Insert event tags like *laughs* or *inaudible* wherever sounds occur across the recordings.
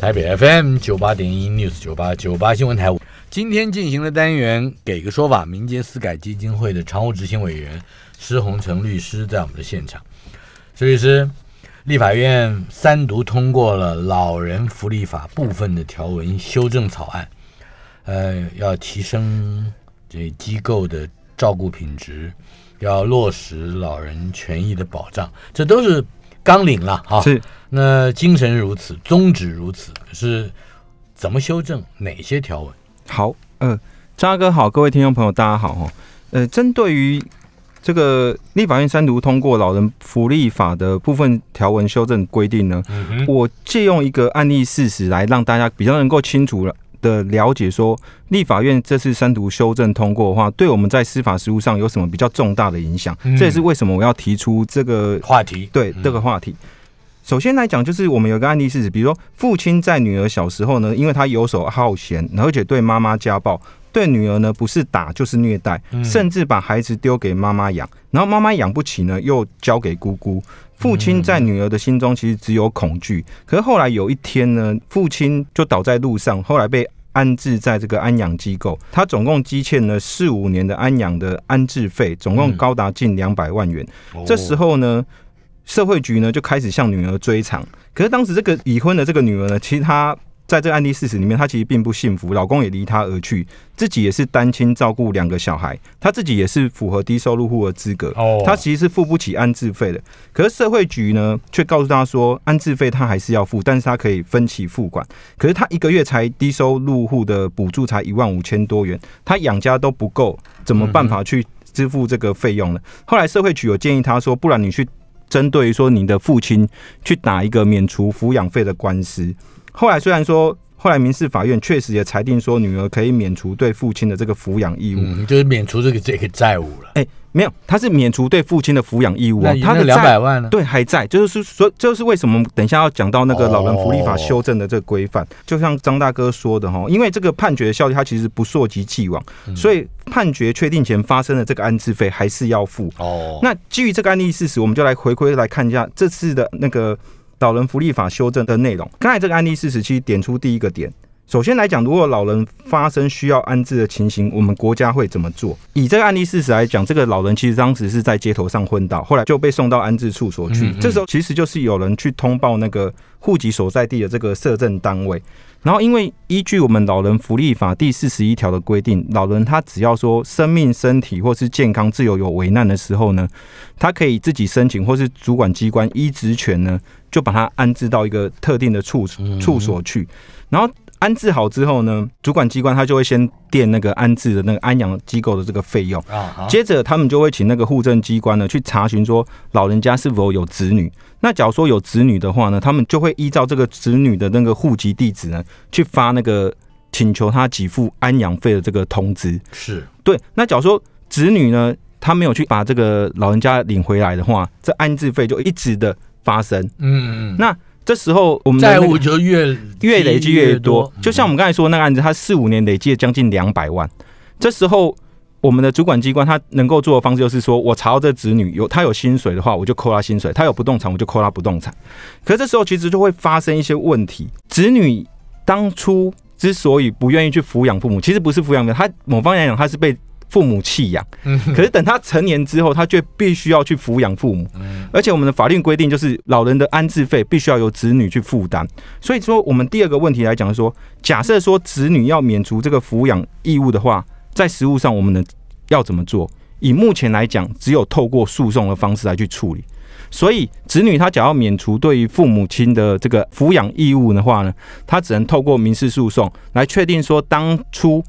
台北 FM 九八点一 News 九八九八新闻台，今天进行的单元给个说法，民间私改基金会的常务执行委员施洪成律师在我们的现场。施律师，立法院三读通过了老人福利法部分的条文修正草案，呃，要提升这机构的照顾品质，要落实老人权益的保障，这都是。当领了哈，是那精神如此，宗旨如此，是怎么修正哪些条文？好，嗯，渣哥好，各位听众朋友，大家好哈。呃，针对于这个立法院单独通过老人福利法的部分条文修正规定呢，我借用一个案例事实来让大家比较能够清楚了。的了解说，立法院这次三读修正通过的话，对我们在司法实务上有什么比较重大的影响？这也是为什么我要提出这个话题。对这个话题，首先来讲，就是我们有一个案例是指，比如说父亲在女儿小时候呢，因为他游手好闲，而且对妈妈家暴，对女儿呢不是打就是虐待，甚至把孩子丢给妈妈养，然后妈妈养不起呢，又交给姑姑。父亲在女儿的心中其实只有恐惧，可是后来有一天呢，父亲就倒在路上，后来被安置在这个安养机构。他总共积欠了四五年的安养的安置费，总共高达近两百万元。这时候呢，社会局呢就开始向女儿追偿。可是当时这个已婚的这个女儿呢，其实她。在这个案例事实里面，她其实并不幸福，老公也离她而去，自己也是单亲照顾两个小孩，她自己也是符合低收入户的资格。哦，她其实是付不起安置费的，可是社会局呢却告诉她说，安置费她还是要付，但是她可以分期付款。可是她一个月才低收入户的补助才一万五千多元，她养家都不够，怎么办法去支付这个费用呢？后来社会局有建议她说，不然你去针对说你的父亲去打一个免除抚养费的官司。后来虽然说，后来民事法院确实也裁定说，女儿可以免除对父亲的这个抚养义务，嗯，就是免除这个这个债务了。哎，没有，他是免除对父亲的抚养义务，那他的两百万对还在，就是说，这是为什么？等一下要讲到那个老人福利法修正的这个规范，就像张大哥说的哈，因为这个判决效力它其实不溯及既往，所以判决确定前发生的这个安置费还是要付。哦，那基于这个案例事实，我们就来回归来看一下这次的那个。老人福利法修正的内容，刚才这个案例四十七点出第一个点。首先来讲，如果老人发生需要安置的情形，我们国家会怎么做？以这个案例事实来讲，这个老人其实当时是在街头上昏倒，后来就被送到安置处所去。这时候其实就是有人去通报那个户籍所在地的这个社政单位。然后，因为依据我们《老人福利法》第四十一条的规定，老人他只要说生命、身体或是健康、自由有危难的时候呢，他可以自己申请，或是主管机关依职权呢，就把他安置到一个特定的处处所去。然后安置好之后呢，主管机关他就会先垫那个安置的那个安养机构的这个费用。接着他们就会请那个户政机关呢去查询说，老人家是否有子女。那假如说有子女的话呢，他们就会依照这个子女的那个户籍地址呢，去发那个请求他给付安养费的这个通知。是对。那假如说子女呢，他没有去把这个老人家领回来的话，这安置费就一直的发生。嗯。那这时候我们的债务就越越累积越多。就像我们刚才说那个案子，他四五年累积了将近两百万。这时候。我们的主管机关他能够做的方式就是说，我查到这子女有他有薪水的话，我就扣他薪水；他有不动产，我就扣他不动产。可是这时候其实就会发生一些问题：子女当初之所以不愿意去抚养父母，其实不是抚养的，他，某方面讲他是被父母弃养。可是等他成年之后，他却必须要去抚养父母。而且我们的法律规定就是，老人的安置费必须要由子女去负担。所以说，我们第二个问题来讲，说假设说子女要免除这个抚养义务的话。在实务上，我们能要怎么做？以目前来讲，只有透过诉讼的方式来去处理。所以，子女他只要免除对于父母亲的这个抚养义务的话呢，他只能透过民事诉讼来确定说，当初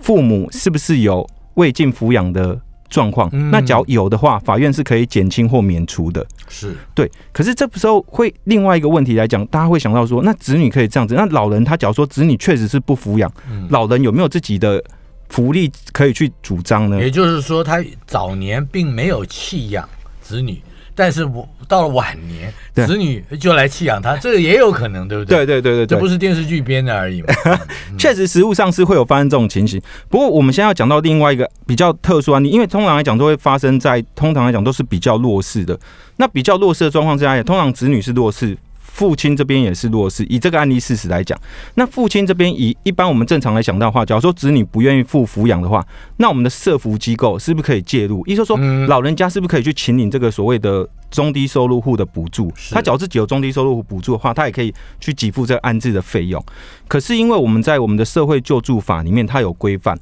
父母是不是有未尽抚养的状况。那只要有的话，法院是可以减轻或免除的。是对。可是这时候会另外一个问题来讲，大家会想到说，那子女可以这样子，那老人他假如说子女确实是不抚养，老人有没有自己的？福利可以去主张呢，也就是说，他早年并没有弃养子女，但是我到了晚年，子女就来弃养他，这个也有可能，对不对？对对对对，这不是电视剧编的而已嘛。*laughs* 确实，实物上是会有发生这种情形。不过，我们现在要讲到另外一个比较特殊案例，因为通常来讲都会发生在，通常来讲都是比较弱势的。那比较弱势的状况之下，也通常子女是弱势。父亲这边也是弱势，以这个案例事实来讲，那父亲这边以一般我们正常来想到话，假如说子女不愿意付抚养的话，那我们的社服机构是不是可以介入？也就是说，老人家是不是可以去请领这个所谓的中低收入户的补助？他假如自己有中低收入户补助的话，他也可以去给付这个安置的费用。可是因为我们在我们的社会救助法里面，它有规范。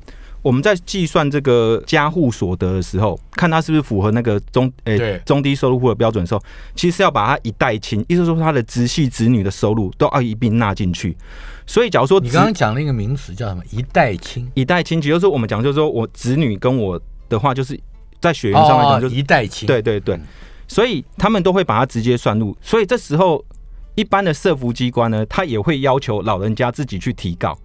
我们在计算这个家户所得的时候，看他是不是符合那个中诶中低收入户的标准的时候，其实是要把它一代亲，意思说他的直系子女的收入都要一并纳进去。所以假如说你刚刚讲那个名词叫什么一代亲，一代亲也就是我们讲就是说我子女跟我的话，就是在血缘上面讲就一代亲，对对对，所以他们都会把它直接算入。所以这时候一般的社服机关呢，他也会要求老人家自己去提告。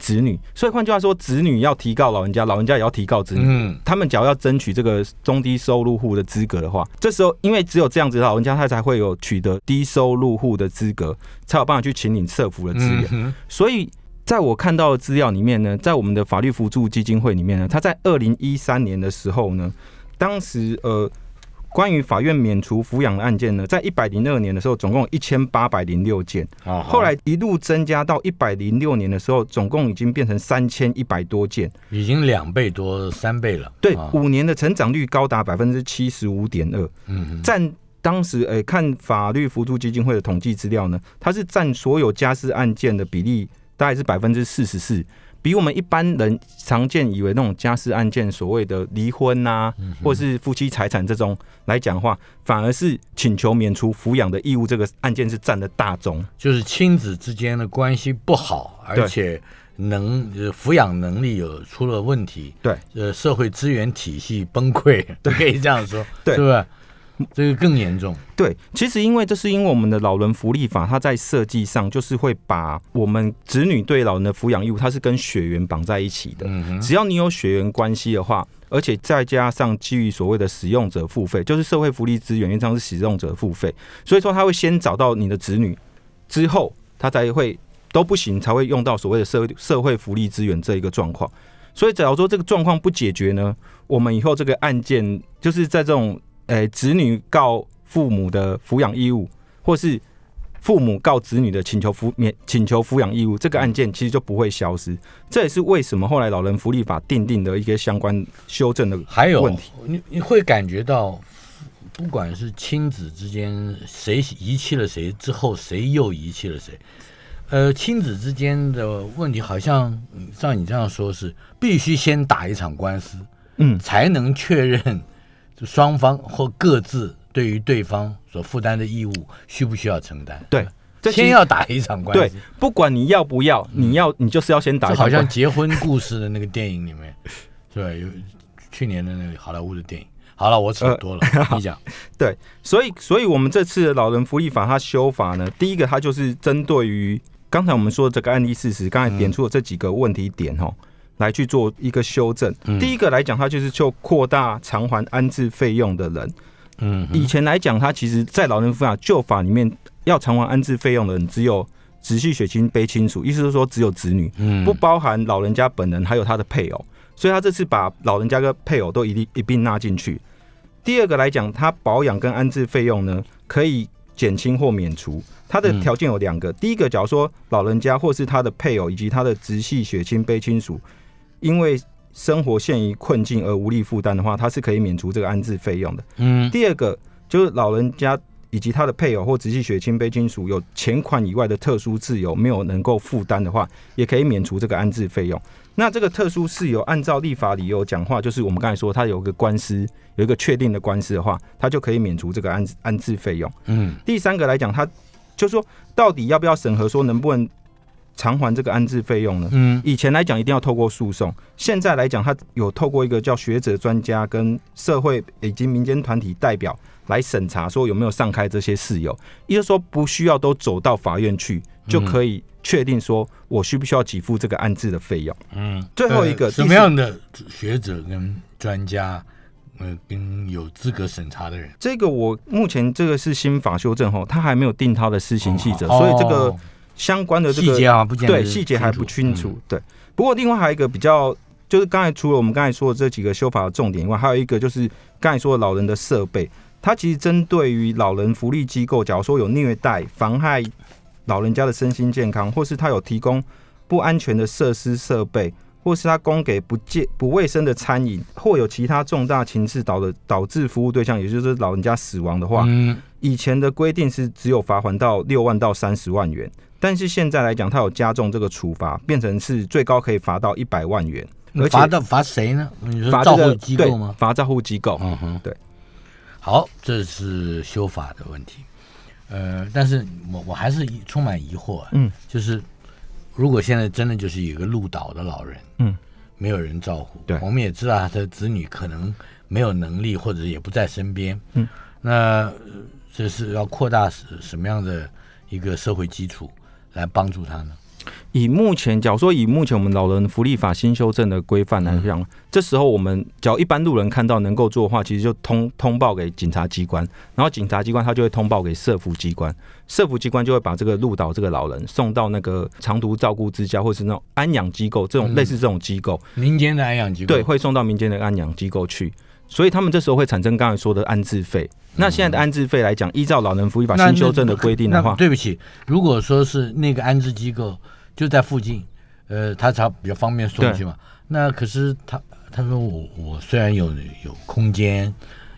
子女，所以换句话说，子女要提高老人家，老人家也要提高子女。嗯，他们只要要争取这个中低收入户的资格的话，这时候因为只有这样子，老人家他才会有取得低收入户的资格，才有办法去请领社福的资源。所以，在我看到的资料里面呢，在我们的法律扶助基金会里面呢，他在二零一三年的时候呢，当时呃。关于法院免除抚养的案件呢，在一百零二年的时候，总共一千八百零六件。啊，后来一路增加到一百零六年的时候，总共已经变成三千一百多件，已经两倍多、三倍了。对，五年的成长率高达百分之七十五点二。嗯，占当时诶，看法律扶助基金会的统计资料呢，它是占所有家事案件的比例，大概是百分之四十四。比我们一般人常见以为那种家事案件，所谓的离婚呐，或是夫妻财产这种来讲话，反而是请求免除抚养的义务这个案件是占的大宗。就是亲子之间的关系不好，而且能抚养能力有出了问题，对，呃，社会资源体系崩溃都 *laughs* 可以这样说，对，是不是？*laughs* 这个更严重。对，其实因为这是因为我们的老人福利法，它在设计上就是会把我们子女对老人的抚养义务，它是跟血缘绑在一起的。嗯，只要你有血缘关系的话，而且再加上基于所谓的使用者付费，就是社会福利资源通常是使用者付费，所以说他会先找到你的子女，之后他才会都不行才会用到所谓的社社会福利资源这一个状况。所以，假如说这个状况不解决呢，我们以后这个案件就是在这种。呃，子女告父母的抚养义务，或是父母告子女的请求抚免请求抚养义务，这个案件其实就不会消失。这也是为什么后来老人福利法定定的一些相关修正的还有问题。你你会感觉到，不管是亲子之间谁遗弃了谁之后，谁又遗弃了谁？呃，亲子之间的问题好像像你这样说，是必须先打一场官司，嗯，才能确认。双方或各自对于对方所负担的义务，需不需要承担？对，先要打一场官司。对，不管你要不要，你要你就是要先打。好像结婚故事的那个电影里面，对，*laughs* 有去年的那个好莱坞的电影。好了，我扯多了，你讲。*laughs* 对，所以，所以我们这次老人福利法它修法呢，第一个它就是针对于刚才我们说这个案例事实，刚才点出的这几个问题点，哦。来去做一个修正。第一个来讲，他就是就扩大偿还安置费用的人。嗯，以前来讲，他其实在老人抚养旧法里面，要偿还安置费用的人只有直系血亲非亲属，意思是说只有子女，不包含老人家本人还有他的配偶。所以他这次把老人家跟配偶都一一并纳进去。第二个来讲，他保养跟安置费用呢，可以减轻或免除。他的条件有两个：第一个，假如说老人家或是他的配偶以及他的直系血亲非亲属。因为生活陷于困境而无力负担的话，他是可以免除这个安置费用的。嗯，第二个就是老人家以及他的配偶或直系血亲卑亲属有钱款以外的特殊自由没有能够负担的话，也可以免除这个安置费用。那这个特殊自由，按照立法理由讲话，就是我们刚才说，他有个官司有一个确定的官司的话，他就可以免除这个安安置费用。嗯，第三个来讲，他就说到底要不要审核，说能不能？偿还这个安置费用呢？嗯，以前来讲一定要透过诉讼，现在来讲他有透过一个叫学者、专家跟社会以及民间团体代表来审查，说有没有上开这些事由，也就是说不需要都走到法院去，就可以确定说我需不需要给付这个安置的费用。嗯，最后一个什么样的学者跟专家，嗯，跟有资格审查的人，这个我目前这个是新法修正后，他还没有定他的施行细则，所以这个。相关的细节啊，不，对细节还不清楚。对，不过另外还有一个比较，就是刚才除了我们刚才说的这几个修法的重点以外，还有一个就是刚才说的老人的设备，它其实针对于老人福利机构，假如说有虐待、妨害老人家的身心健康，或是他有提供不安全的设施设备，或是他供给不健不卫生的餐饮，或有其他重大情势导的导致服务对象，也就是老人家死亡的话，嗯、以前的规定是只有罚还到六万到三十万元。但是现在来讲，他有加重这个处罚，变成是最高可以罚到一百万元，而且罚罚谁呢？罚照顾机构吗？罚照顾机构。嗯哼，对。好，这是修法的问题。呃，但是我我还是充满疑惑。嗯，就是如果现在真的就是有个路岛的老人，嗯，没有人照顾，对，我们也知道他的子女可能没有能力，或者也不在身边，嗯，那这是要扩大什么样的一个社会基础？来帮助他呢？以目前，假如说以目前我们老人福利法新修正的规范来讲，这时候我们只要一般路人看到能够做的话，其实就通通报给警察机关，然后警察机关他就会通报给社福机关，社福机关就会把这个路导这个老人送到那个长途照顾之家，或是那种安养机构，这种类似这种机构，民间的安养机构，对，会送到民间的安养机构去。所以他们这时候会产生刚才说的安置费。那现在的安置费来讲，依照老人福利法新修正的规定的话，对不起，如果说是那个安置机构就在附近，呃，他才比较方便送去嘛。那可是他他说我我虽然有有空间，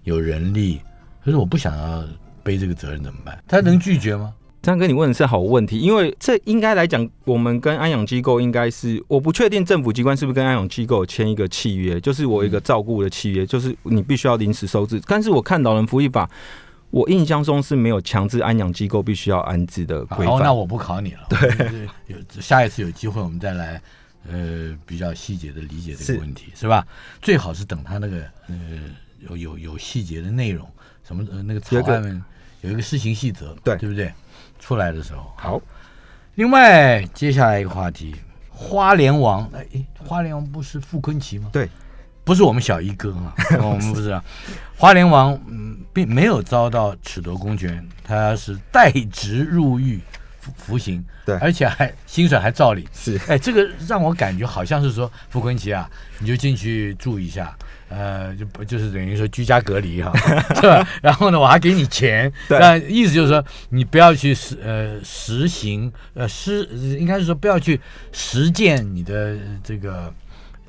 有人力，可是我不想要背这个责任怎么办？他能拒绝吗？张哥，你问的是好问题，因为这应该来讲，我们跟安养机构应该是，我不确定政府机关是不是跟安养机构签一个契约，就是我一个照顾的契约，就是你必须要临时收治。但是我看老人福利法，我印象中是没有强制安养机构必须要安置的规范。哦，那我不考你了，对，有下一次有机会我们再来，呃，比较细节的理解这个问题是吧？最好是等他那个呃有有有细节的内容，什么呃那个草案有一个施行细则，对，对不对？出来的时候好，另外接下来一个话题，花莲王哎，花莲王不是傅坤奇吗？对，不是我们小一哥啊，*laughs* 我们不知道。花莲王嗯，并没有遭到褫夺公权，他是代职入狱服刑，对，而且还薪水还照领。是，哎，这个让我感觉好像是说傅坤奇啊，你就进去住一下。呃，就不就是等于说居家隔离哈，是 *laughs* 吧？然后呢，我还给你钱，但意思就是说你不要去实呃实行呃实应该是说不要去实践你的这个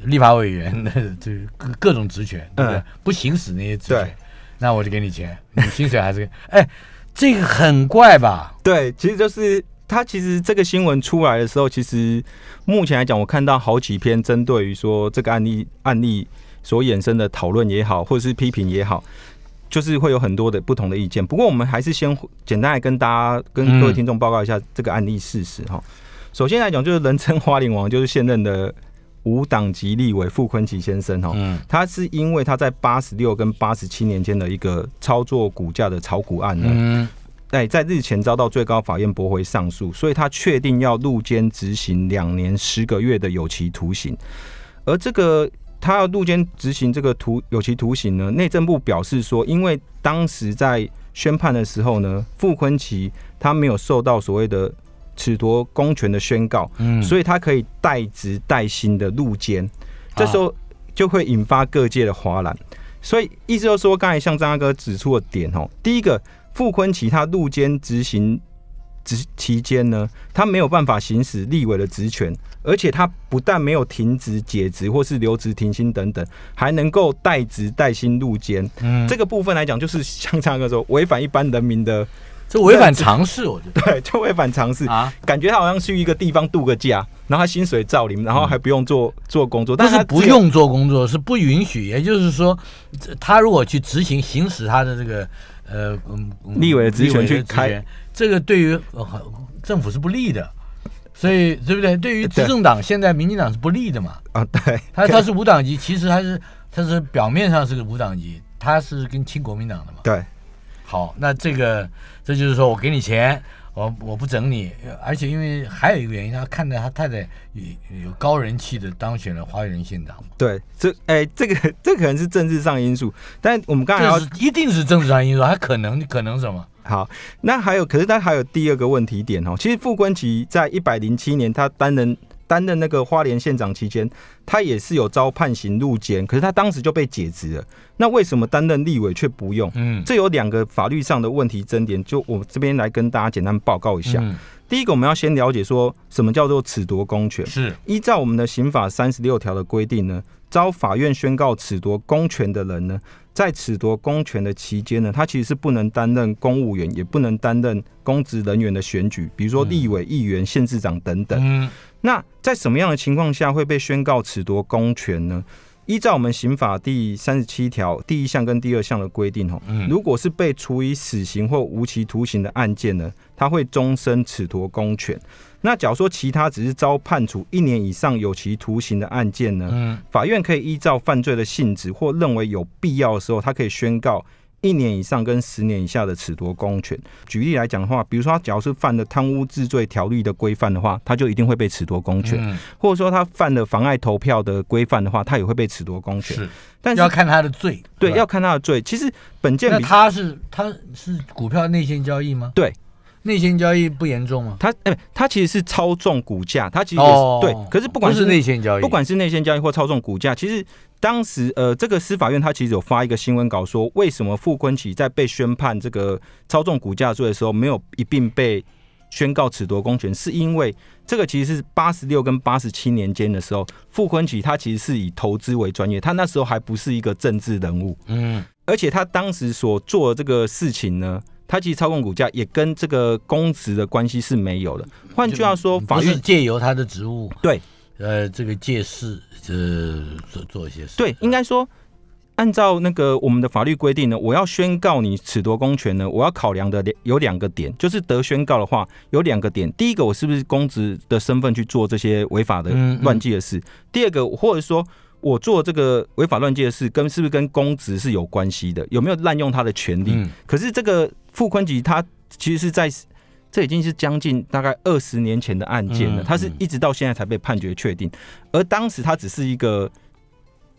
立法委员的这各各种职权，对不对？不行使那些职权，那我就给你钱，你薪水还是哎，这个很怪吧？对，其实就是他其实这个新闻出来的时候，其实目前来讲，我看到好几篇针对于说这个案例案例。所衍生的讨论也好，或者是批评也好，就是会有很多的不同的意见。不过，我们还是先简单来跟大家、跟各位听众报告一下这个案例事实哈。首先来讲，就是人称“花莲王”就是现任的无党籍立委傅坤奇先生哈。嗯，他是因为他在八十六跟八十七年间的一个操作股价的炒股案呢，哎，在日前遭到最高法院驳回上诉，所以他确定要入监执行两年十个月的有期徒刑，而这个。他要入监执行这个徒有期徒刑呢？内政部表示说，因为当时在宣判的时候呢，傅昆琪他没有受到所谓的褫夺公权的宣告，嗯，所以他可以代职代薪的入监，这时候就会引发各界的哗然。所以意思就是说，刚才像张大哥指出的点哦，第一个，傅昆琪他入监执行职期间呢，他没有办法行使立委的职权。而且他不但没有停职、解职或是留职停薪等等，还能够代职带薪入监。嗯，这个部分来讲，就是像唱歌说，违反一般人民的，这违反常识，我觉得 *laughs* 对，就违反常识啊，感觉他好像去一个地方度个假，然后薪水照领，然后还不用做做工作，但是不用做工作，是不允许。也就是说，他如果去执行行使他的这个呃嗯立委的职权去开，这个对于政府是不利的。所以，对不对？对于执政党，现在民进党是不利的嘛？啊，对，他他是五党籍，其实他是他是表面上是个五党籍，他是跟亲国民党的嘛？对。好，那这个这就是说我给你钱，我我不整你，而且因为还有一个原因，他看着他太太有有高人气的当选了花园县长。对，这哎，这个这可能是政治上因素，但我们刚刚讲一定是政治上因素，还可能可能什么？好，那还有，可是他还有第二个问题点哦。其实傅冠奇在一百零七年，他担任担任那个花莲县长期间，他也是有遭判刑入监，可是他当时就被解职了。那为什么担任立委却不用？嗯，这有两个法律上的问题争点，就我们这边来跟大家简单报告一下。第一个，我们要先了解说什么叫做褫夺公权。是依照我们的刑法三十六条的规定呢，遭法院宣告褫夺公权的人呢。在褫夺公权的期间呢，他其实是不能担任公务员，也不能担任公职人员的选举，比如说立委、议员、县市长等等。那在什么样的情况下会被宣告褫夺公权呢？依照我们刑法第三十七条第一项跟第二项的规定，吼，如果是被处以死刑或无期徒刑的案件呢，他会终身此夺公权。那假如说其他只是遭判处一年以上有期徒刑的案件呢？嗯，法院可以依照犯罪的性质或认为有必要的时候，他可以宣告一年以上跟十年以下的褫夺公权。举例来讲的话，比如说他只要是犯了贪污治罪条例的规范的话，他就一定会被褫夺公权；或者说他犯了妨碍投票的规范的话，他也会被褫夺公权。是，但是要看他的罪。对，要看他的罪。其实本件他是他是股票内线交易吗？对。内线交易不严重吗？他哎，他其实是操纵股价，他其实也是对。可是不管是内线交易，不管是内线交易或操纵股价，其实当时呃，这个司法院他其实有发一个新闻稿，说为什么傅昆奇在被宣判这个操纵股价罪的时候，没有一并被宣告褫夺公权，是因为这个其实是八十六跟八十七年间的时候，傅昆奇他其实是以投资为专业，他那时候还不是一个政治人物，嗯，而且他当时所做的这个事情呢。他其实操控股价也跟这个公职的关系是没有的。换句话说，法院借由他的职务，对，呃，这个借势呃做做一些事。对，应该说，按照那个我们的法律规定呢，我要宣告你此夺公权呢，我要考量的有两个点，就是得宣告的话有两个点，第一个我是不是公职的身份去做这些违法的乱纪的事，第二个或者说。我做这个违法乱纪的事，跟是不是跟公职是有关系的？有没有滥用他的权利？可是这个傅坤吉，他其实是在这已经是将近大概二十年前的案件了，他是一直到现在才被判决确定。而当时他只是一个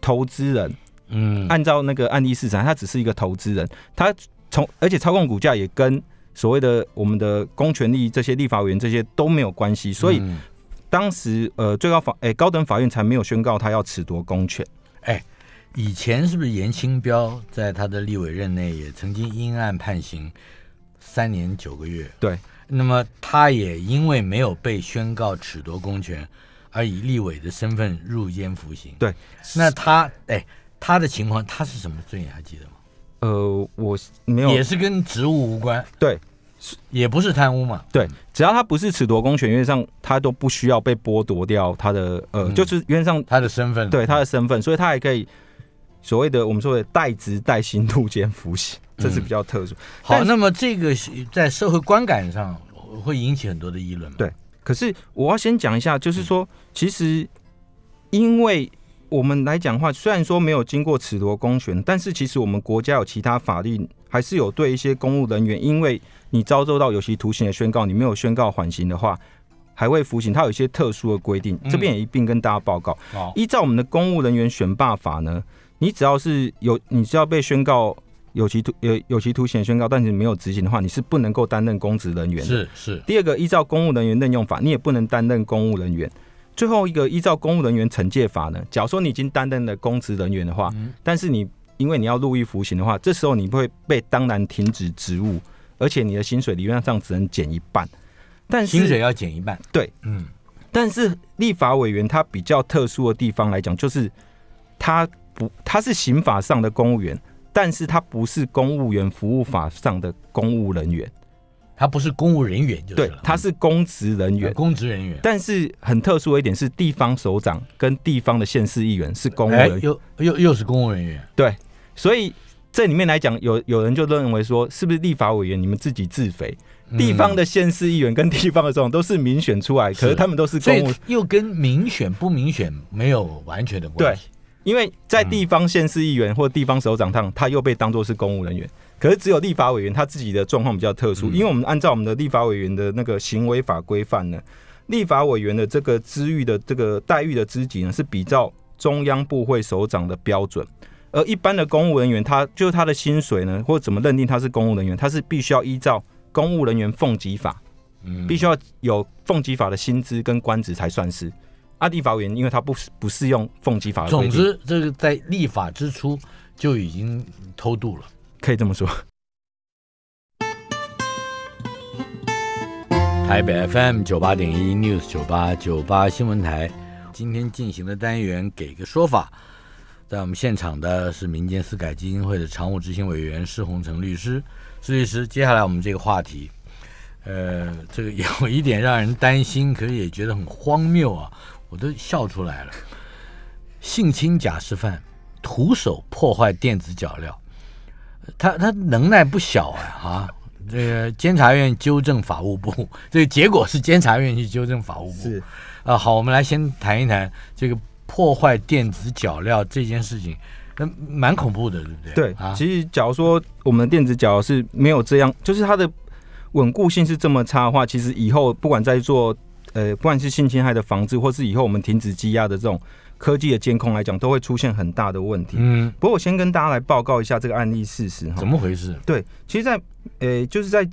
投资人，嗯，按照那个案例市场，他只是一个投资人，他从而且操控股价也跟所谓的我们的公权力这些立法委员这些都没有关系，所以。当时，呃，最高法，哎，高等法院才没有宣告他要褫夺公权。哎，以前是不是严清标在他的立委任内也曾经因案判刑三年九个月？对。那么他也因为没有被宣告褫夺公权，而以立委的身份入监服刑。对。那他，哎，他的情况，他是什么罪？你还记得吗？呃，我没有，也是跟职务无关。对。也不是贪污嘛，对，只要他不是尺夺公权，原则上他都不需要被剥夺掉他的呃，就是原则上他的身份，对他的身份，所以他还可以所谓的我们说的代职带薪渡间服刑，这是比较特殊。好，那么这个在社会观感上会引起很多的议论对，可是我要先讲一下，就是说，其实因为。我们来讲话，虽然说没有经过此夺公权，但是其实我们国家有其他法律，还是有对一些公务人员，因为你遭受到有期徒刑的宣告，你没有宣告缓刑的话，还未服刑，它有一些特殊的规定，这边也一并跟大家报告。依照我们的公务人员选拔法呢，你只要是有，你只要被宣告有期徒刑有有期徒刑宣告，但是没有执行的话，你是不能够担任公职人员的。是是。第二个，依照公务人员任用法，你也不能担任公务人员。最后一个依照公务人员惩戒法呢，假如说你已经担任了公职人员的话，但是你因为你要入狱服刑的话，这时候你会被当然停止职务，而且你的薪水理论上只能减一半，但薪水要减一半，对，嗯，但是立法委员他比较特殊的地方来讲，就是他不他是刑法上的公务员，但是他不是公务员服务法上的公务人员。他不是公务人员，就是了。他是公职人员，公职人员。但是很特殊的一点是，地方首长跟地方的县市议员是公，务哎，又又又是公务人员。对，所以这里面来讲，有有人就认为说，是不是立法委员你们自己自肥？地方的县市议员跟地方的这种都是民选出来，可是他们都是公务，又跟民选不民选没有完全的关系。对，因为在地方县市议员或地方首长上，他又被当做是公务人员。可是，只有立法委员他自己的状况比较特殊，因为我们按照我们的立法委员的那个行为法规范呢，立法委员的这个资遇的这个待遇的资级呢，是比较中央部会首长的标准。而一般的公务人员，他就是他的薪水呢，或怎么认定他是公务人员，他是必须要依照公务人员俸级法，嗯，必须要有俸级法的薪资跟官职才算是。啊，立法委员，因为他不不适用俸级法。总之，这个在立法之初就已经偷渡了。可以这么说。台北 FM 九八点一 News 九八九八新闻台，今天进行的单元给个说法。在我们现场的是民间私改基金会的常务执行委员施洪成律师。律师，接下来我们这个话题，呃，这个有一点让人担心，可是也觉得很荒谬啊，我都笑出来了。性侵假释犯，徒手破坏电子脚镣。他他能耐不小啊！哈，这个监察院纠正法务部，*laughs* 这个结果是监察院去纠正法务部。是，啊好，我们来先谈一谈这个破坏电子脚镣这件事情，那蛮恐怖的，对不对？对啊，其实假如说我们的电子脚是没有这样，就是它的稳固性是这么差的话，其实以后不管在做呃，不管是性侵害的防治，或是以后我们停止积压的这种。科技的监控来讲，都会出现很大的问题。嗯，不过我先跟大家来报告一下这个案例事实。哈。怎么回事？对，其实，在呃，就是在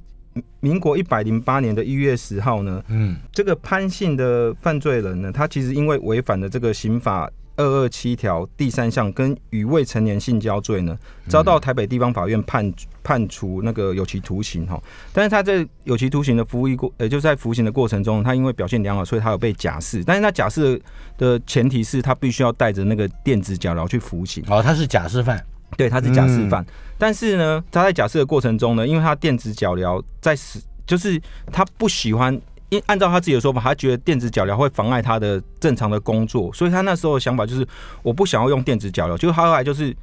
民国一百零八年的一月十号呢，嗯，这个潘姓的犯罪人呢，他其实因为违反了这个刑法。二二七条第三项跟与未成年性交罪呢，遭到台北地方法院判判处那个有期徒刑哈，但是他在有期徒刑的服役过，呃，就是在服刑的过程中，他因为表现良好，所以他有被假释，但是那假释的前提是他必须要带着那个电子脚镣去服刑，哦，他是假释犯，对，他是假释犯，但是呢，他在假释的过程中呢，因为他电子脚镣在使，就是他不喜欢。因按照他自己的说法，他觉得电子脚镣会妨碍他的正常的工作，所以他那时候的想法就是我不想要用电子脚镣。就他后来就是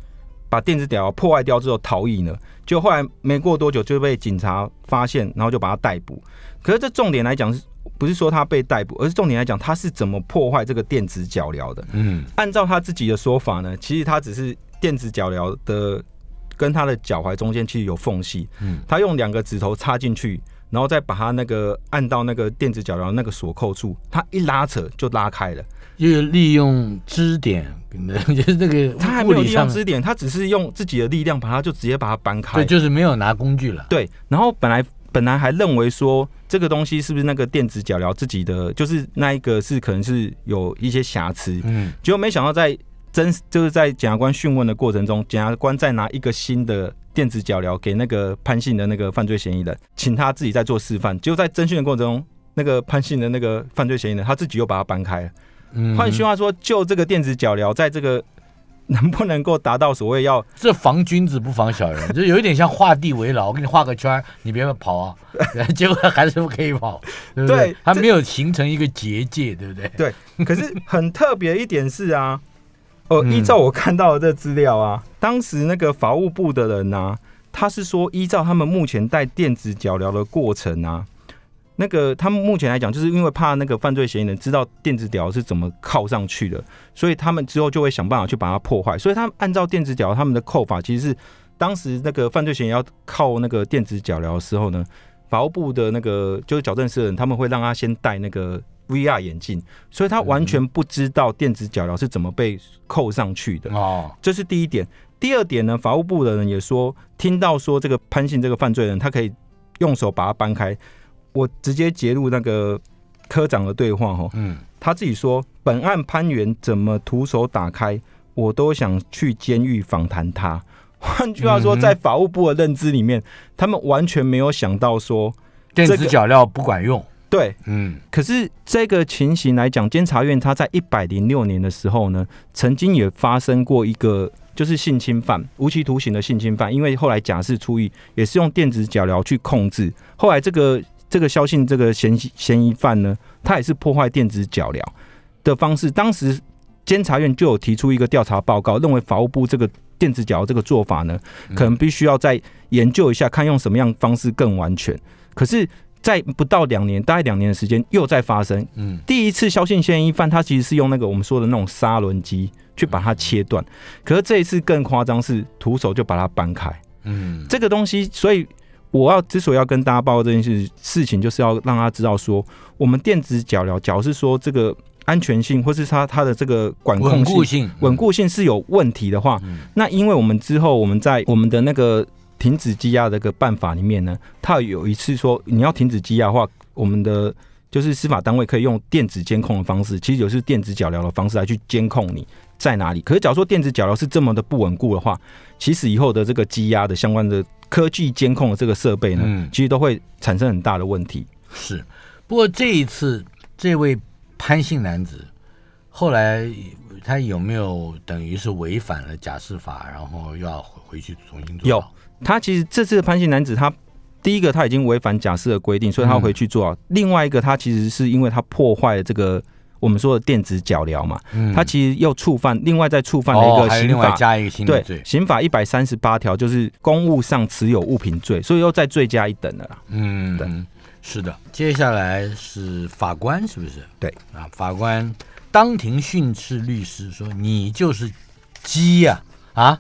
把电子脚镣破坏掉之后逃逸了，就后来没过多久就被警察发现，然后就把他逮捕。可是这重点来讲，是。不是说他被逮捕，而是重点来讲他是怎么破坏这个电子脚镣的。嗯，按照他自己的说法呢，其实他只是电子脚镣的跟他的脚踝中间其实有缝隙，嗯，他用两个指头插进去。然后再把它那个按到那个电子脚镣那个锁扣处，它一拉扯就拉开了，就是利用支点，就是那个它还没有用支点，他只是用自己的力量把它就直接把它搬开，对，就是没有拿工具了。对，然后本来本来还认为说这个东西是不是那个电子脚镣自己的，就是那一个是可能是有一些瑕疵，嗯，结果没想到在真就是在检察官讯问的过程中，检察官再拿一个新的。电子脚镣给那个潘姓的那个犯罪嫌疑人，请他自己在做示范。就在征讯的过程中，那个潘姓的那个犯罪嫌疑人，他自己又把它搬开了。换句话说，就这个电子脚镣，在这个能不能够达到所谓要这防君子不防小人，就有一点像画地为牢。我给你画个圈，你别跑啊！*laughs* 结果还是不可以跑，对不对？没有形成一个结界，对不对？对。可是很特别一点是啊。呃，依照我看到的这资料啊，当时那个法务部的人呢，他是说依照他们目前带电子脚镣的过程啊，那个他们目前来讲，就是因为怕那个犯罪嫌疑人知道电子镣是怎么铐上去的，所以他们之后就会想办法去把它破坏。所以他按照电子脚他们的扣法，其实是当时那个犯罪嫌疑要靠那个电子脚镣的时候呢，法务部的那个就是矫正室的人，他们会让他先带那个。VR 眼镜，所以他完全不知道电子脚镣是怎么被扣上去的。哦，这是第一点。第二点呢，法务部的人也说，听到说这个潘信这个犯罪人，他可以用手把它搬开。我直接截录那个科长的对话，哈，嗯，他自己说，本案潘源怎么徒手打开，我都想去监狱访谈他。换句话说，在法务部的认知里面，他们完全没有想到说电子脚镣不管用。对，嗯，可是这个情形来讲，监察院他在一百零六年的时候呢，曾经也发生过一个就是性侵犯无期徒刑的性侵犯，因为后来假释出狱，也是用电子脚镣去控制。后来这个这个肖姓这个嫌嫌疑犯呢，他也是破坏电子脚镣的方式。当时监察院就有提出一个调查报告，认为法务部这个电子脚这个做法呢，可能必须要再研究一下，看用什么样方式更完全。可是。在不到两年，大概两年的时间，又在发生。嗯，第一次销信嫌疑犯他其实是用那个我们说的那种砂轮机去把它切断，可是这一次更夸张，是徒手就把它搬开。嗯，这个东西，所以我要之所以要跟大家报告这件事事情，就是要让他知道说，我们电子脚疗脚是说这个安全性或是它它的这个管控性稳固性是有问题的话，那因为我们之后我们在我们的那个。停止积压这个办法里面呢，他有一次说你要停止积压的话，我们的就是司法单位可以用电子监控的方式，其实就是电子脚镣的方式来去监控你在哪里。可是，假如说电子脚镣是这么的不稳固的话，其实以后的这个积压的相关的科技监控的这个设备呢，其实都会产生很大的问题。是。不过这一次，这位潘姓男子后来他有没有等于是违反了假释法，然后要回去重新做？有。他其实这次的潘姓男子，他第一个他已经违反假设的规定，所以他回去做。另外一个，他其实是因为他破坏了这个我们说的电子脚镣嘛，他其实又触犯另外再触犯了一个刑法加一个刑对刑法一百三十八条，就是公务上持有物品罪，所以又再罪加一等的啦。嗯，是的。接下来是法官是不是？对啊，法官当庭训斥律师说：“你就是鸡呀啊！”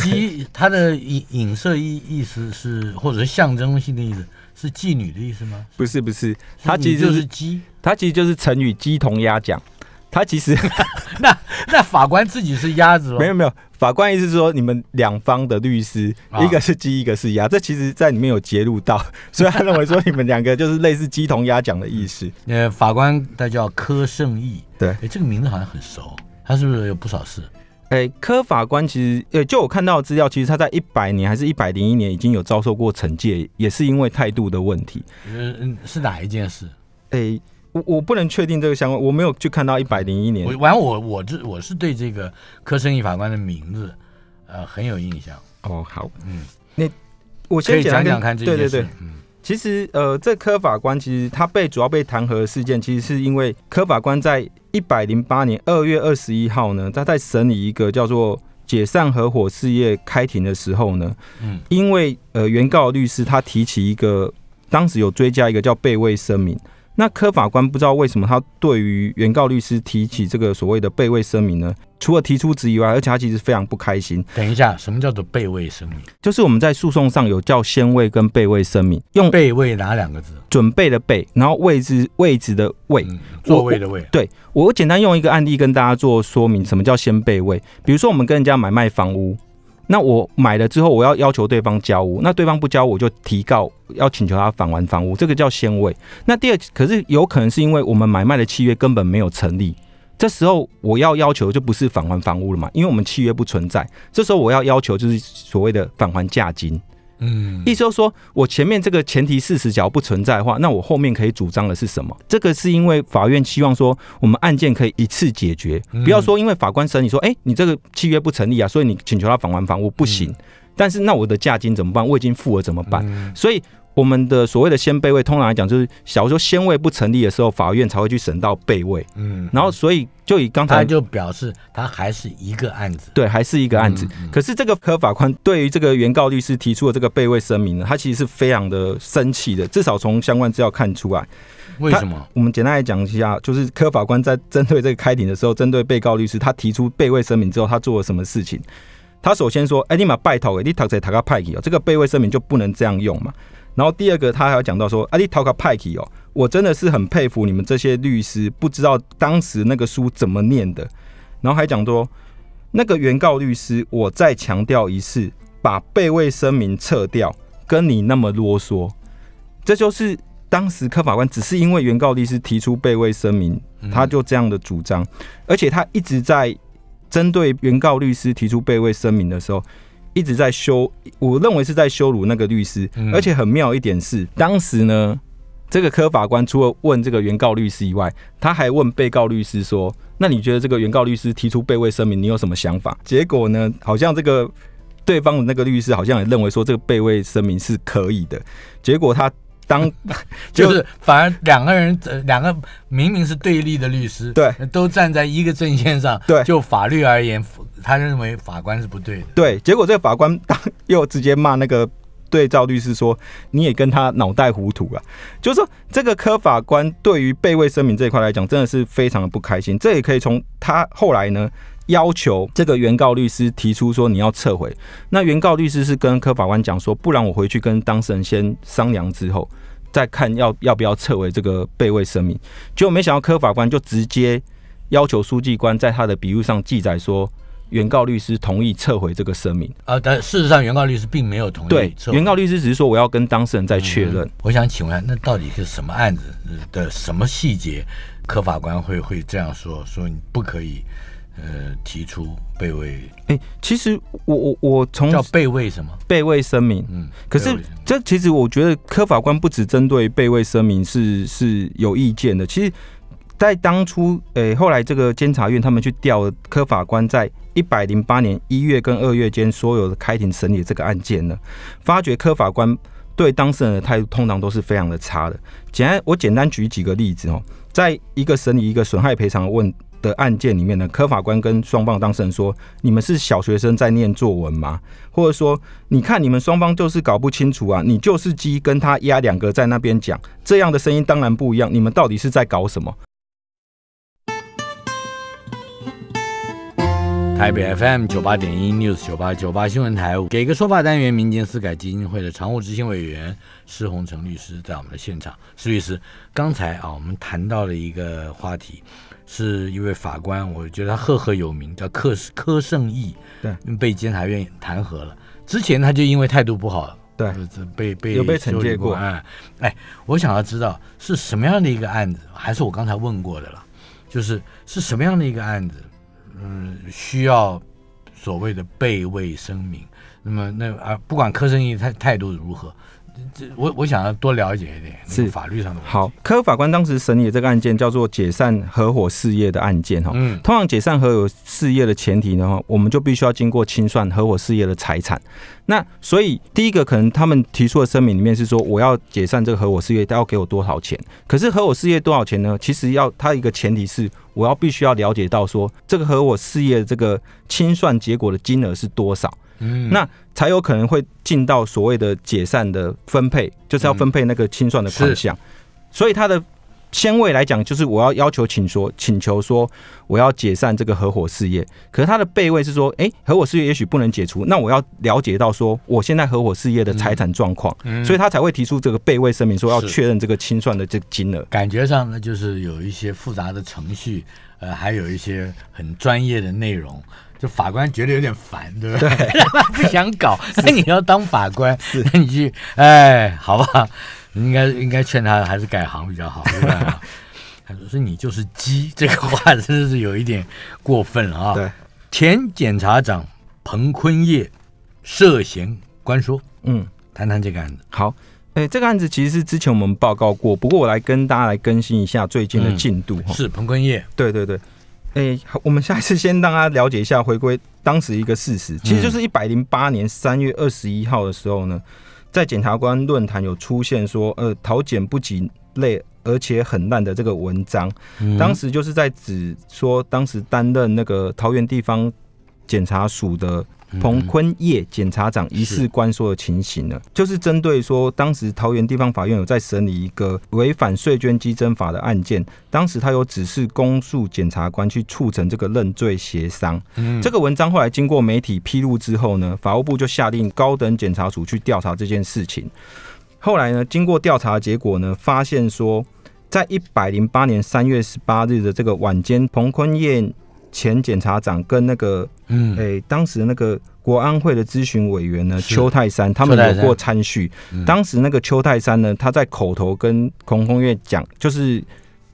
鸡，它的影影射意意思是，或者是象征性的意思，是妓女的意思吗？不是，不是，它其实就是鸡，它其实就是成语“鸡同鸭讲”。他其实，*laughs* 那那法官自己是鸭子吗？没有，没有，法官意思是说，你们两方的律师，一个是鸡，一个是鸭，这其实在里面有揭露到，*laughs* 所以他认为说，你们两个就是类似“鸡同鸭讲”的意思。呃，法官他叫柯胜义，对，哎，这个名字好像很熟，他是不是有不少事？哎，柯法官其实，哎，就我看到的资料，其实他在一百年还是一百零一年已经有遭受过惩戒，也是因为态度的问题。嗯，是哪一件事？哎，我我不能确定这个相关，我没有去看到一百零一年。反正我我这我是对这个柯生义法官的名字，呃，很有印象。哦，好，嗯，那我先讲讲看这件事。对对对，嗯。其实，呃，这柯法官其实他被主要被弹劾的事件，其实是因为柯法官在一百零八年二月二十一号呢，他在审理一个叫做解散合伙事业开庭的时候呢，嗯，因为呃，原告律师他提起一个，当时有追加一个叫备位声明。那柯法官不知道为什么他对于原告律师提起这个所谓的备位声明呢？除了提出质疑外，而且他其实非常不开心。等一下，什么叫做备位声明？就是我们在诉讼上有叫先位跟备位声明，用备位哪两个字？准备的备，然后位置位置的位，座位的位。对我简单用一个案例跟大家做说明，什么叫先备位？比如说我们跟人家买卖房屋。那我买了之后，我要要求对方交屋，那对方不交，我就提告，要请求他返还房屋，这个叫先位。那第二，可是有可能是因为我们买卖的契约根本没有成立，这时候我要要求就不是返还房屋了嘛，因为我们契约不存在，这时候我要要求就是所谓的返还价金。嗯，意思说，我前面这个前提事实只要不存在的话，那我后面可以主张的是什么？这个是因为法院期望说，我们案件可以一次解决，不要说因为法官审你说，哎，你这个契约不成立啊，所以你请求他返还房屋不行，但是那我的价金怎么办？我已经付了怎么办？所以。我们的所谓的先备位，通常来讲就是，小说先位不成立的时候，法院才会去审到备位。嗯，然后所以就以刚才就表示，他还是一个案子，对，还是一个案子。可是这个柯法官对于这个原告律师提出的这个备位声明呢，他其实是非常的生气的，至少从相关资料看出来。为什么？我们简单来讲一下，就是柯法官在针对这个开庭的时候，针对被告律师他提出备位声明之后，他做了什么事情？他首先说：“哎，你嘛拜托，你躺在他家派去哦，这个备位声明就不能这样用嘛。”然后第二个，他还要讲到说，阿弟讨个派气哦，我真的是很佩服你们这些律师，不知道当时那个书怎么念的。然后还讲说，那个原告律师，我再强调一次，把备位声明撤掉，跟你那么啰嗦，这就是当时柯法官只是因为原告律师提出备位声明，他就这样的主张，而且他一直在针对原告律师提出备位声明的时候。一直在羞，我认为是在羞辱那个律师。而且很妙一点是，当时呢，这个柯法官除了问这个原告律师以外，他还问被告律师说：“那你觉得这个原告律师提出备位声明，你有什么想法？”结果呢，好像这个对方的那个律师好像也认为说这个备位声明是可以的。结果他。当 *laughs* 就是反而两个人，两个明明是对立的律师，对，都站在一个阵线上。对，就法律而言，他认为法官是不对的。对，结果这个法官当又直接骂那个对照律师说：“你也跟他脑袋糊涂了。”就是说，这个柯法官对于备位声明这一块来讲，真的是非常的不开心。这也可以从他后来呢要求这个原告律师提出说你要撤回。那原告律师是跟柯法官讲说：“不然我回去跟当事人先商量之后。”再看要要不要撤回这个备位声明，结果没想到柯法官就直接要求书记官在他的笔录上记载说，原告律师同意撤回这个声明啊。但事实上，原告律师并没有同意对，原告律师只是说我要跟当事人再确认。我想请问那到底是什么案子的什么细节，柯法官会会这样说说你不可以？呃，提出备位，哎，其实我我我从叫备位什么备位声明，嗯，可是这其实我觉得柯法官不止针对备位声明是是有意见的，其实在当初，哎，后来这个监察院他们去调柯法官在一百零八年一月跟二月间所有的开庭审理这个案件呢，发觉柯法官对当事人的态度通常都是非常的差的。简单我简单举几个例子哦，在一个审理一个损害赔偿问。的案件里面呢，柯法官跟双方当事人说：“你们是小学生在念作文吗？或者说，你看你们双方就是搞不清楚啊？你就是鸡跟他压两个在那边讲，这样的声音当然不一样。你们到底是在搞什么？”台北 FM 九八点一 News 九八九八新闻台五，给个说法。单元：民间私改基金会的常务执行委员施洪成律师在我们的现场。施律师，刚才啊，我们谈到了一个话题。是一位法官，我觉得他赫赫有名，叫柯柯胜义，对，被监察院弹劾了。之前他就因为态度不好，对，被被有被惩戒过，哎哎，我想要知道是什么样的一个案子，还是我刚才问过的了，就是是什么样的一个案子，嗯，需要所谓的背位声明，那么那啊，不管柯胜义他态度如何。我我想要多了解一点，是法律上的。好，柯法官当时审理的这个案件叫做解散合伙事业的案件哈。嗯。通常解散合伙事业的前提的话，我们就必须要经过清算合伙事业的财产。那所以第一个可能他们提出的声明里面是说，我要解散这个合伙事业，他要给我多少钱？可是合伙事业多少钱呢？其实要它一个前提是，我要必须要了解到说，这个合伙事业这个清算结果的金额是多少。那才有可能会进到所谓的解散的分配，就是要分配那个清算的款项。所以它的先位来讲，就是我要要求请说请求说我要解散这个合伙事业。可是它的备位是说，哎，合伙事业也许不能解除，那我要了解到说我现在合伙事业的财产状况，所以他才会提出这个备位声明，说要确认这个清算的这个金额。感觉上呢，就是有一些复杂的程序，呃，还有一些很专业的内容。就法官觉得有点烦，对不对？对，*laughs* 不想搞。那你要当法官，那你，哎，好吧，应该应该劝他还是改行比较好。*laughs* 他说：“是你就是鸡。”这个话真的是有一点过分了啊。对。前检察长彭坤业涉嫌官说，嗯，谈谈这个案子。好，哎，这个案子其实是之前我们报告过，不过我来跟大家来更新一下最近的进度。是彭坤业？对对对。哎，我们下次先让大家了解一下，回归当时一个事实，其实就是一百零八年三月二十一号的时候呢，在检察官论坛有出现说，呃，桃检不仅累，而且很烂的这个文章，当时就是在指说，当时担任那个桃园地方检察署的。彭坤业检察长疑似关说的情形呢，就是针对说当时桃园地方法院有在审理一个违反税捐稽征法的案件，当时他有指示公诉检察官去促成这个认罪协商。这个文章后来经过媒体披露之后呢，法务部就下令高等检察署去调查这件事情。后来呢，经过调查结果呢，发现说在一百零八年三月十八日的这个晚间，彭坤燕前检察长跟那个，嗯，哎，当时那个国安会的咨询委员呢，邱泰山，他们有过参叙。当时那个邱泰山呢，他在口头跟孔宏月讲，就是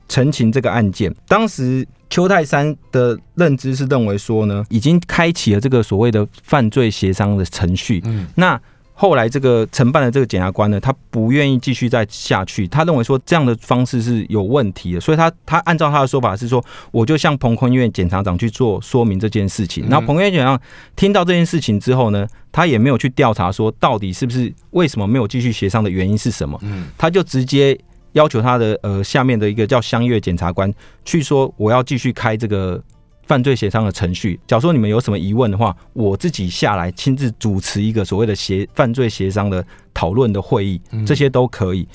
陈情这个案件。当时邱泰山的认知是认为说呢，已经开启了这个所谓的犯罪协商的程序。嗯，那。后来这个承办的这个检察官呢，他不愿意继续再下去，他认为说这样的方式是有问题的，所以他他按照他的说法是说，我就向彭坤院检察长去做说明这件事情。然后彭坤院检察长听到这件事情之后呢，他也没有去调查说到底是不是为什么没有继续协商的原因是什么，嗯，他就直接要求他的呃下面的一个叫相月检察官去说我要继续开这个。犯罪协商的程序，假如说你们有什么疑问的话，我自己下来亲自主持一个所谓的协犯罪协商的讨论的会议，这些都可以。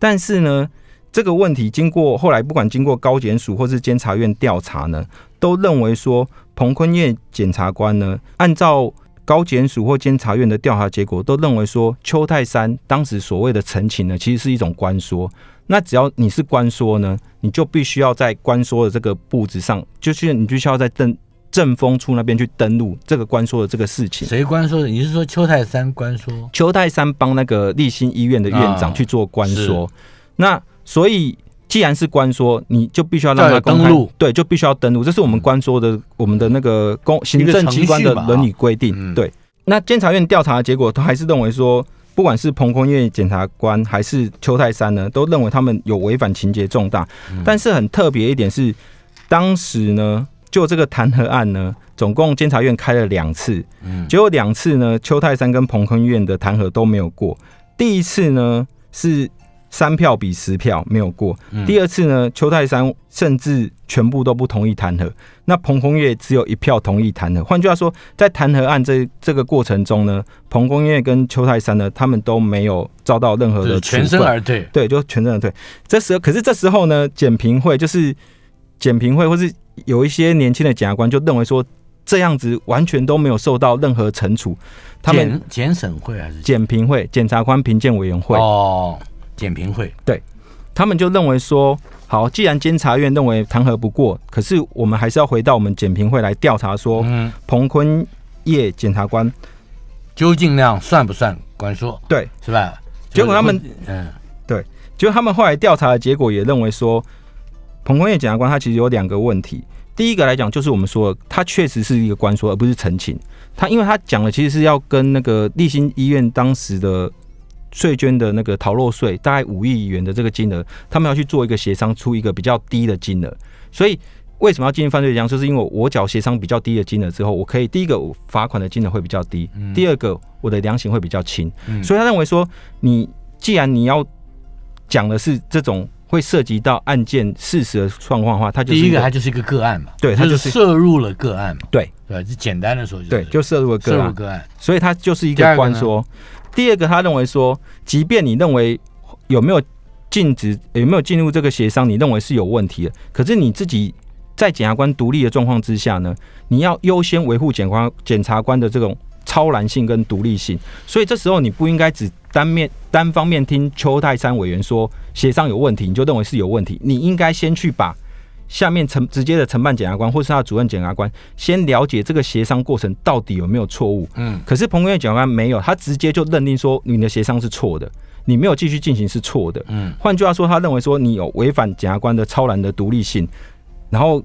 但是呢，这个问题经过后来不管经过高检署或是监察院调查呢，都认为说彭坤业检察官呢，按照高检署或监察院的调查结果，都认为说邱泰山当时所谓的陈情呢，其实是一种官说。那只要你是官说呢，你就必须要在官说的这个布子上，就是你必须要在正正风处那边去登录这个官说的这个事情。谁官说的？你是说邱泰山官说？邱泰山帮那个立新医院的院长去做官说。那所以，既然是官说，你就必须要让他登录，对，就必须要登录。这是我们官说的，我们的那个公行政关的伦理规定。对，那监察院调查的结果，他还是认为说。不管是彭坤院检察官还是邱泰山呢，都认为他们有违反情节重大。但是很特别一点是，当时呢，就这个弹劾案呢，总共监察院开了两次，结果两次呢，邱泰山跟彭坤院的弹劾都没有过。第一次呢是。三票比十票没有过。第二次呢，邱泰山甚至全部都不同意弹劾。那彭公业只有一票同意弹劾。换句话说，在弹劾案这这个过程中呢，彭公业跟邱泰山呢，他们都没有遭到任何的全身而退。对，就全身而退。这时候，可是这时候呢，检评会就是检评会，或是有一些年轻的检察官就认为说，这样子完全都没有受到任何惩处。他们检审会还是检评会，检察官评鉴委员会哦。检评会对他们就认为说，好，既然监察院认为弹劾不过，可是我们还是要回到我们检评会来调查说，嗯，彭坤业检察官究竟量算不算官说？对，是吧？结果他们，嗯，对，结果他们后来调查的结果也认为说，彭坤业检察官他其实有两个问题，第一个来讲就是我们说他确实是一个官说，而不是澄清，他因为他讲的其实是要跟那个立新医院当时的。税捐的那个逃漏税，大概五亿元的这个金额，他们要去做一个协商，出一个比较低的金额。所以为什么要进行犯罪量，就是因为我缴协商比较低的金额之后，我可以第一个罚款的金额会比较低，第二个我的量刑会比较轻。所以他认为说，你既然你要讲的是这种会涉及到案件事实的状况的话，它第一个它就是一个个案嘛，对，它就是摄入了个案嘛，对对，就简单的说，就对，就摄入了个入个案，所以它就是一个官说。第二个，他认为说，即便你认为有没有禁止，有没有进入这个协商，你认为是有问题的，可是你自己在检察官独立的状况之下呢，你要优先维护检察检察官的这种超然性跟独立性，所以这时候你不应该只单面单方面听邱泰山委员说协商有问题，你就认为是有问题，你应该先去把。下面承直接的承办检察官或是他的主任检察官先了解这个协商过程到底有没有错误。嗯，可是彭坤业检察官没有，他直接就认定说你的协商是错的，你没有继续进行是错的。嗯，换句话说，他认为说你有违反检察官的超然的独立性。然后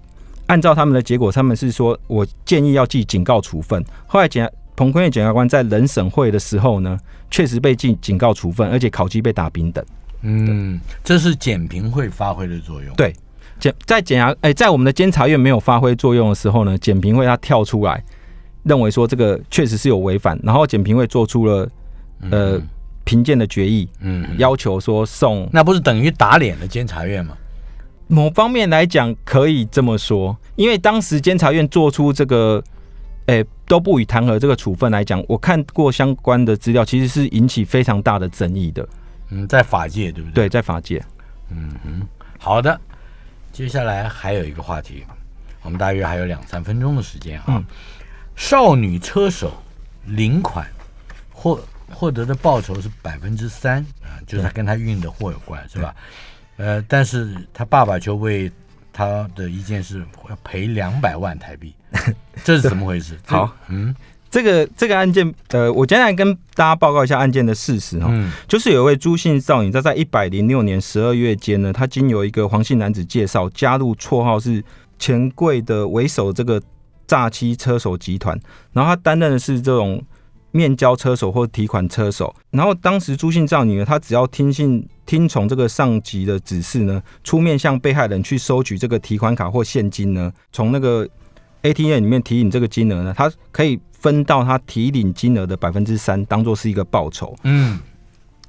按照他们的结果，他们是说我建议要记警告处分。后来检彭坤业检察官在人审会的时候呢，确实被记警告处分，而且考绩被打平等。嗯，这是检评会发挥的作用。对。检在检察哎，在我们的监察院没有发挥作用的时候呢，检评会他跳出来，认为说这个确实是有违反，然后检评会做出了呃评鉴的决议，嗯，要求说送那不是等于打脸的监察院吗？某方面来讲可以这么说，因为当时监察院做出这个哎都不予弹劾这个处分来讲，我看过相关的资料，其实是引起非常大的争议的。嗯，在法界对不对？对，在法界。嗯哼，好的。接下来还有一个话题，我们大约还有两三分钟的时间啊。少女车手领款获获得的报酬是百分之三啊，就是跟他运的货有关，是吧？呃，但是他爸爸就为他的意见是要赔两百万台币，这是怎么回事？*laughs* 好，嗯。这个这个案件，呃，我简单来跟大家报告一下案件的事实哈。嗯，就是有一位朱姓少女，在在一百零六年十二月间呢，她经由一个黄姓男子介绍，加入绰号是钱柜的为首这个诈欺车手集团，然后她担任的是这种面交车手或提款车手。然后当时朱姓少女呢，她只要听信听从这个上级的指示呢，出面向被害人去收取这个提款卡或现金呢，从那个 ATM 里面提领这个金额呢，她可以。分到他提领金额的百分之三，当做是一个报酬。嗯，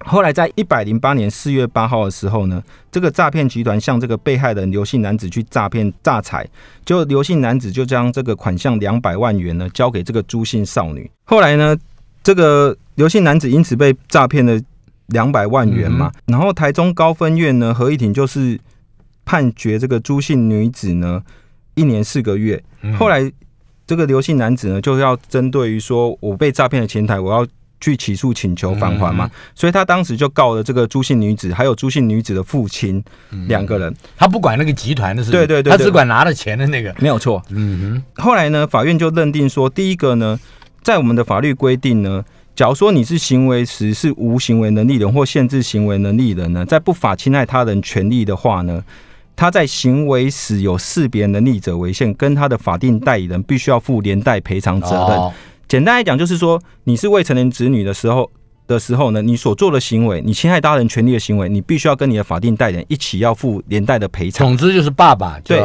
后来在一百零八年四月八号的时候呢，这个诈骗集团向这个被害人刘姓男子去诈骗诈财，就刘姓男子就将这个款项两百万元呢交给这个朱姓少女。后来呢，这个刘姓男子因此被诈骗了两百万元嘛。然后台中高分院呢合议庭就是判决这个朱姓女子呢一年四个月。后来。这个刘姓男子呢，就要针对于说我被诈骗的前台，我要去起诉请求返还嘛，所以他当时就告了这个朱姓女子，还有朱姓女子的父亲两个人。他不管那个集团的是，对对对，他只管拿了钱的那个，没有错。嗯哼。后来呢，法院就认定说，第一个呢，在我们的法律规定呢，假如说你是行为时是无行为能力人或限制行为能力人呢，在不法侵害他人权利的话呢。他在行为时有识别能力者为限，跟他的法定代理人必须要负连带赔偿责任。简单来讲，就是说你是未成年子女的时候的时候呢，你所做的行为，你侵害他人权利的行为，你必须要跟你的法定代理人一起要负连带的赔偿。总之就是爸爸对。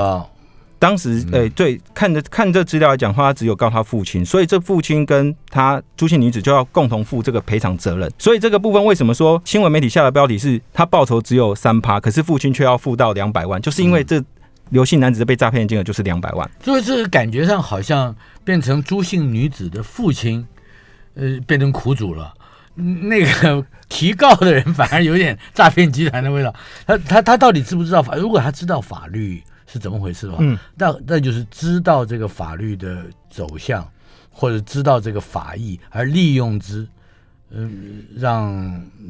当时，哎，对，看着看这资料来讲话，他只有告他父亲，所以这父亲跟他朱姓女子就要共同负这个赔偿责任。所以这个部分为什么说新闻媒体下的标题是“他报酬只有三趴”，可是父亲却要付到两百万，就是因为这刘姓男子被诈骗金额就是两百万。就是感觉上好像变成朱姓女子的父亲，呃，变成苦主了。那个提告的人反而有点诈骗集团的味道。他他他到底知不知道？如果他知道法律？是怎么回事吧？嗯，那那就是知道这个法律的走向，或者知道这个法益而利用之，嗯，让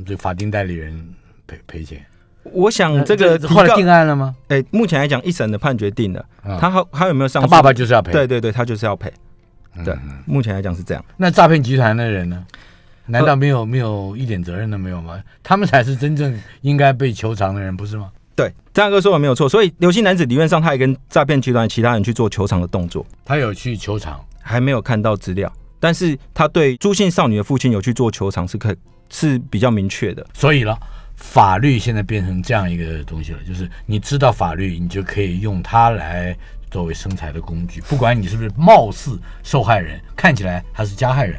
这法定代理人赔赔钱。我想这个后来定案了吗？哎，目前来讲，一审的判决定了。嗯、他还还有没有上诉？他爸爸就是要赔。对对对，他就是要赔。对，目前来讲是这样。那诈骗集团的人呢？难道没有没有一点责任都没有吗？他们才是真正应该被求偿的人，不是吗？对，张哥说的没有错，所以刘姓男子理论上他也跟诈骗集团其他人去做球场的动作。他有去球场，还没有看到资料，但是他对朱姓少女的父亲有去做球场，是可是比较明确的。所以呢，法律现在变成这样一个东西了，就是你知道法律，你就可以用它来作为生财的工具，不管你是不是貌似受害人，看起来他是加害人。